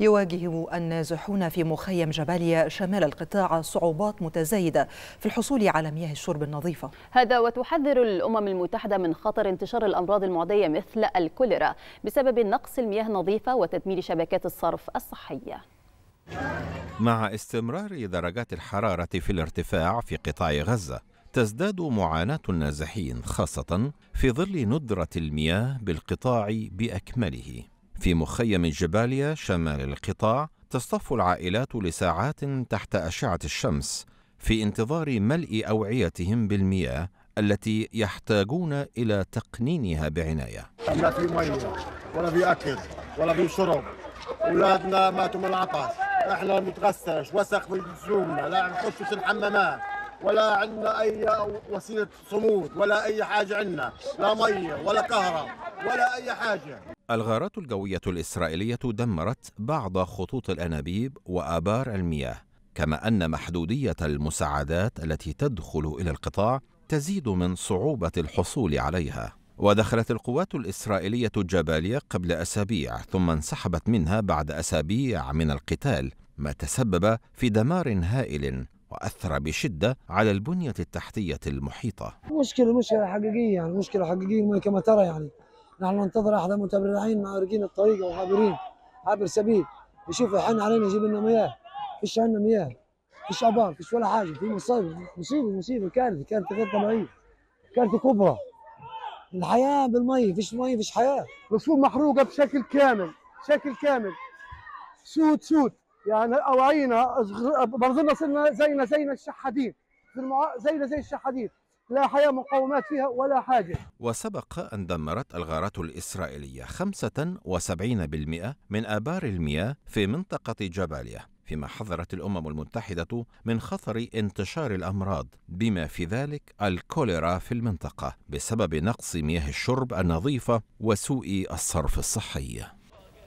يواجه النازحون في مخيم جباليا شمال القطاع صعوبات متزايدة في الحصول على مياه الشرب النظيفة هذا وتحذر الأمم المتحدة من خطر انتشار الأمراض المعدية مثل الكوليرا بسبب نقص المياه النظيفة وتدمير شبكات الصرف الصحية مع استمرار درجات الحرارة في الارتفاع في قطاع غزة تزداد معاناة النازحين خاصة في ظل ندرة المياه بالقطاع بأكمله في مخيم جباليا شمال القطاع تصطف العائلات لساعات تحت أشعة الشمس في انتظار ملء أوعيتهم بالمياه التي يحتاجون إلى تقنينها بعناية لا في مية ولا في أكل ولا في شرب أولادنا ماتوا من العطش احنا ما وسخ في جسومنا لا نخش الحمامات ولا عندنا اي وسيله صمود ولا اي حاجه عندنا لا ميه ولا كهرباء ولا اي حاجه الغارات الجويه الاسرائيليه دمرت بعض خطوط الانابيب وابار المياه كما ان محدوديه المساعدات التي تدخل الى القطاع تزيد من صعوبه الحصول عليها ودخلت القوات الاسرائيليه الجباليه قبل اسابيع ثم انسحبت منها بعد اسابيع من القتال ما تسبب في دمار هائل وأثر بشدة على البنية التحتية المحيطة مشكلة مشكلة حقيقية يعني مشكلة حقيقية كما ترى يعني نحن ننتظر أحد المتبرعين مارقين الطريق أو عابرين عابر سبيل يشوف يحن علينا يجيب لنا مياه فيش عندنا مياه فيش ابار فيش ولا حاجه في مصيبه مصيبه مصيبه كارثه كارثه غير طبيعيه كارثه كبرى الحياه بالمي فيش مي فيش حياه الرسوم محروقه بشكل كامل بشكل كامل سود سود يعني اواعينا برضنا صرنا زينا زينا الشحادين زينا زي الشحادين لا حياة مقاومات فيها ولا حاجة وسبق أن دمرت الغارات الإسرائيلية 75% من آبار المياه في منطقة جباليا فيما حذرت الأمم المتحدة من خطر انتشار الأمراض بما في ذلك الكوليرا في المنطقة بسبب نقص مياه الشرب النظيفة وسوء الصرف الصحي